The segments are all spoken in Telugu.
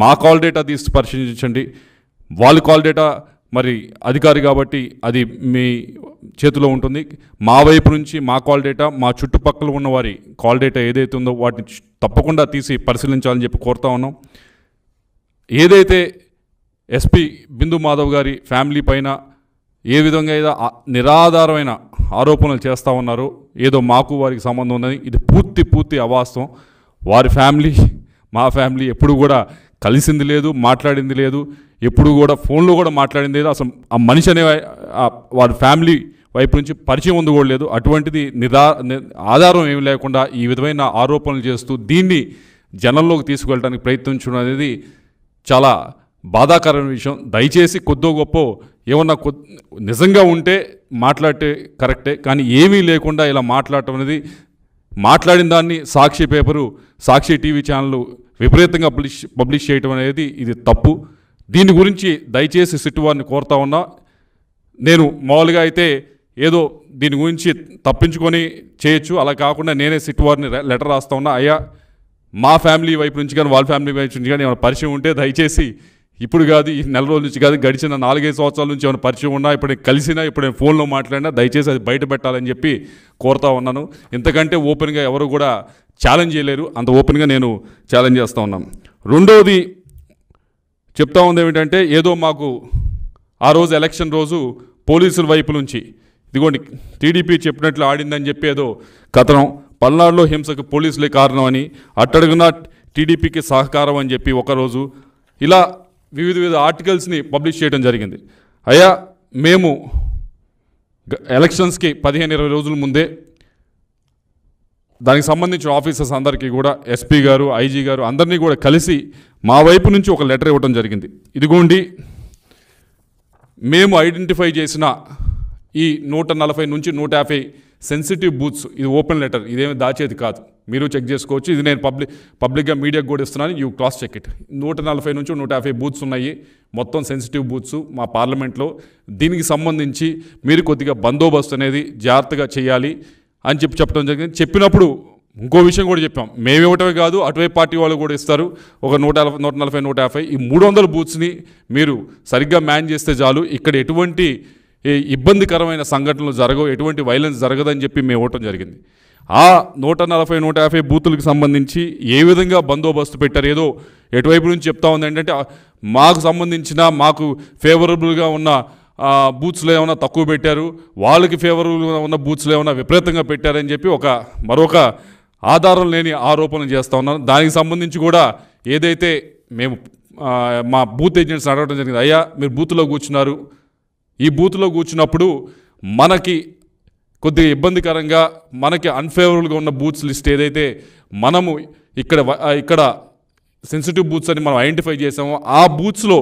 మా కాల్ డేటా తీసి పరిశీలించండి వాళ్ళ కాల్ డేటా మరి అధికారి కాబట్టి అది మీ చేతిలో ఉంటుంది మా వైపు నుంచి మా కాల్ డేటా మా చుట్టుపక్కల ఉన్న వారి కాల్ డేటా ఏదైతే ఉందో వాటిని తప్పకుండా తీసి పరిశీలించాలని చెప్పి కోరుతా ఉన్నాం ఏదైతే ఎస్పీ బిందు మాధవ్ గారి ఫ్యామిలీ పైన ఏ విధంగా ఏదో నిరాధారమైన ఆరోపణలు చేస్తూ ఉన్నారు ఏదో మాకు వారికి సంబంధం ఉందని ఇది పూర్తి పూర్తి అవాస్తవం వారి ఫ్యామిలీ మా ఫ్యామిలీ ఎప్పుడు కూడా కలిసింది లేదు మాట్లాడింది లేదు ఎప్పుడు కూడా ఫోన్లో కూడా మాట్లాడింది లేదు అసలు ఆ మనిషి అనే వారి ఫ్యామిలీ వైపు నుంచి పరిచయం ఉంది కూడా లేదు అటువంటిది నిదా ఆధారం ఏమి లేకుండా ఈ విధమైన ఆరోపణలు చేస్తూ దీన్ని జనంలోకి తీసుకెళ్ళడానికి ప్రయత్నించడం అనేది చాలా బాధాకరమైన విషయం దయచేసి కొద్దో గొప్ప ఏమన్నా కొ నిజంగా ఉంటే మాట్లాడితే కరెక్టే కానీ ఏమీ లేకుండా ఇలా మాట్లాడటం అనేది మాట్లాడిన దాన్ని సాక్షి పేపరు సాక్షి టీవీ ఛానళ్ళు విపరీతంగా పబ్లిష్ పబ్లిష్ చేయడం అనేది ఇది తప్పు దీని గురించి దయచేసి సిట్టువారిని కోరుతా ఉన్నా నేను మామూలుగా అయితే ఏదో దీని గురించి తప్పించుకొని చేయొచ్చు అలా కాకుండా నేనే సిట్టువారిని లెటర్ రాస్తా ఉన్నా అయ్యా మా ఫ్యామిలీ వైపు నుంచి కానీ వాళ్ళ ఫ్యామిలీ వైపు నుంచి కానీ ఏమైనా పరిచయం ఉంటే దయచేసి ఇప్పుడు కాదు ఈ నెల రోజుల నుంచి కాదు గడిచిన నాలుగైదు సంవత్సరాల నుంచి ఏమైనా పరిచయం ఉన్నా ఇప్పుడు నేను కలిసినా ఇప్పుడు నేను ఫోన్లో మాట్లాడినా దయచేసి అది బయట పెట్టాలని చెప్పి కోరుతా ఉన్నాను ఇంతకంటే ఓపెన్గా ఎవరు కూడా ఛాలెంజ్ చేయలేరు అంత ఓపెన్గా నేను ఛాలెంజ్ చేస్తూ ఉన్నాను రెండవది చెప్తా ఉంది ఏమిటంటే ఏదో మాకు ఆ రోజు ఎలక్షన్ రోజు పోలీసుల వైపు నుంచి ఇదిగోండి టీడీపీ చెప్పినట్లు ఆడిందని చెప్పి ఏదో కథనం పల్నాడులో హింసకు పోలీసులే కారణం అని అట్టడుగున టీడీపీకి సహకారం అని చెప్పి ఒకరోజు ఇలా వివిధ వివిధ ఆర్టికల్స్ని పబ్లిష్ చేయడం జరిగింది అయ్యా మేము ఎలక్షన్స్కి పదిహేను ఇరవై రోజుల ముందే దానికి సంబంధించిన ఆఫీసర్స్ అందరికీ కూడా ఎస్పీ గారు ఐజీ గారు అందరినీ కూడా కలిసి మా వైపు నుంచి ఒక లెటర్ ఇవ్వడం జరిగింది ఇదిగోండి మేము ఐడెంటిఫై చేసిన ఈ నూట నలభై నుంచి నూట యాభై సెన్సిటివ్ బూత్స్ ఇది ఓపెన్ లెటర్ ఇదేమి దాచేది కాదు మీరు చెక్ చేసుకోవచ్చు ఇది నేను పబ్లిక్ పబ్లిక్గా మీడియాకు కూడా ఇస్తున్నాను యూ క్రాస్ చెక్ ఇట్ నూట నలభై నుంచి నూట యాభై బూత్స్ ఉన్నాయి మొత్తం సెన్సిటివ్ బూత్స్ మా పార్లమెంట్లో దీనికి సంబంధించి మీరు కొద్దిగా బందోబస్తు అనేది జాగ్రత్తగా చేయాలి అని చెప్పి చెప్పడం జరిగింది చెప్పినప్పుడు ఇంకో విషయం కూడా చెప్పాం మేము ఇవ్వటమే కాదు అటువైపు పార్టీ వాళ్ళు కూడా ఇస్తారు ఒక నూట నూట నలభై నూట యాభై ఈ మూడు వందల బూత్స్ని మీరు సరిగ్గా మ్యాన్ చేస్తే చాలు ఇక్కడ ఎటువంటి ఇబ్బందికరమైన సంఘటనలు జరగవు ఎటువంటి వైలెన్స్ జరగదని చెప్పి మేము ఇవ్వటం జరిగింది ఆ నూట నలభై నూట యాభై బూతులకు సంబంధించి ఏ విధంగా బందోబస్తు పెట్టారు ఏదో ఎటువైపు నుంచి చెప్తా ఉంది ఏంటంటే మాకు సంబంధించిన మాకు ఫేవరబుల్గా ఉన్న బూత్స్లో ఏమైనా తక్కువ పెట్టారు వాళ్ళకి ఫేవర్ ఉన్న బూత్స్లో ఏమైనా విపరీతంగా పెట్టారని చెప్పి ఒక మరొక ఆధారం లేని ఆరోపణలు చేస్తూ ఉన్నారు దానికి సంబంధించి కూడా ఏదైతే మేము మా బూత్ ఏజెంట్స్ అడగడం జరిగింది అయ్యా మీరు బూత్లో కూర్చున్నారు ఈ బూత్లో కూర్చున్నప్పుడు మనకి కొద్దిగా ఇబ్బందికరంగా మనకి అన్ఫేవరబుల్గా ఉన్న బూత్స్ లిస్ట్ ఏదైతే మనము ఇక్కడ ఇక్కడ సెన్సిటివ్ బూత్స్ అని మనం ఐడెంటిఫై చేసాము ఆ బూత్స్లో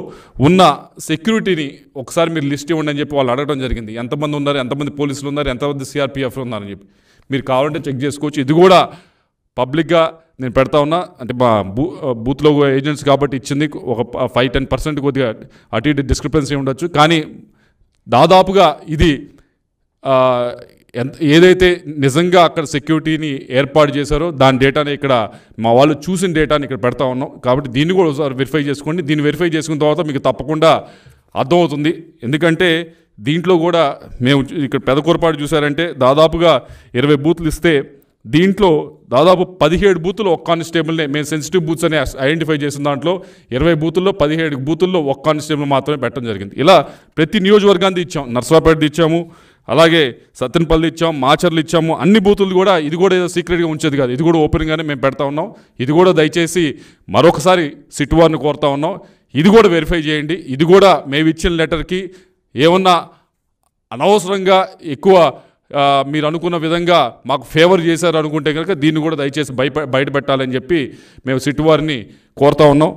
ఉన్న సెక్యూరిటీని ఒకసారి మీరు లిస్ట్ ఇవ్వండి అని చెప్పి వాళ్ళు అడగడం జరిగింది ఎంతమంది ఉన్నారు ఎంతమంది పోలీసులు ఉన్నారు ఎంతమంది సిఆర్పిఎఫ్ ఉన్నారని చెప్పి మీరు కావాలంటే చెక్ చేసుకోవచ్చు ఇది కూడా పబ్లిక్గా నేను పెడతా ఉన్నా అంటే మా బూ బూత్లో ఏజెంట్స్ కాబట్టి ఇచ్చింది ఒక ఫైవ్ టెన్ పర్సెంట్ కొద్దిగా అటు ఇటు డిస్క్రిపెన్సీ ఉండొచ్చు కానీ దాదాపుగా ఇది ఎంత ఏదైతే నిజంగా అక్కడ సెక్యూరిటీని ఏర్పాటు చేశారో దాని డేటాని ఇక్కడ మా వాళ్ళు చూసిన డేటాని ఇక్కడ పెడతా ఉన్నాం కాబట్టి దీన్ని కూడా ఒకసారి వెరిఫై చేసుకోండి దీన్ని వెరిఫై చేసుకున్న తర్వాత మీకు తప్పకుండా అర్థమవుతుంది ఎందుకంటే దీంట్లో కూడా మేము ఇక్కడ పెద్ద కోరపాటు చూసారంటే దాదాపుగా ఇరవై బూతులు ఇస్తే దీంట్లో దాదాపు పదిహేడు బూతులు ఒక్క కానిస్టేబుల్నే మేము సెన్సిటివ్ బూత్స్ అని ఐడెంటిఫై చేసిన దాంట్లో ఇరవై బూతుల్లో పదిహేడు బూతుల్లో ఒక్క కానిస్టేబుల్ మాత్రమే పెట్టడం జరిగింది ఇలా ప్రతి నియోజకవర్గాన్ని ఇచ్చాం నర్సాపేట ఇచ్చాము అలాగే సత్తెనపల్లి ఇచ్చాము మాచర్లు ఇచ్చాము అన్ని బూతులు కూడా ఇది కూడా ఏదో సీక్రెట్గా ఉంచేది కాదు ఇది కూడా ఓపెన్గానే మేము పెడతా ఉన్నాం ఇది కూడా దయచేసి మరొకసారి సిట్ వారిని కోరుతా ఉన్నాం ఇది కూడా వెరిఫై చేయండి ఇది కూడా మేము ఇచ్చిన లెటర్కి ఏమన్నా అనవసరంగా ఎక్కువ మీరు అనుకున్న విధంగా మాకు ఫేవర్ చేశారు అనుకుంటే కనుక దీన్ని కూడా దయచేసి బయట బయట పెట్టాలని చెప్పి మేము సిట్ వారిని కోరుతా ఉన్నాం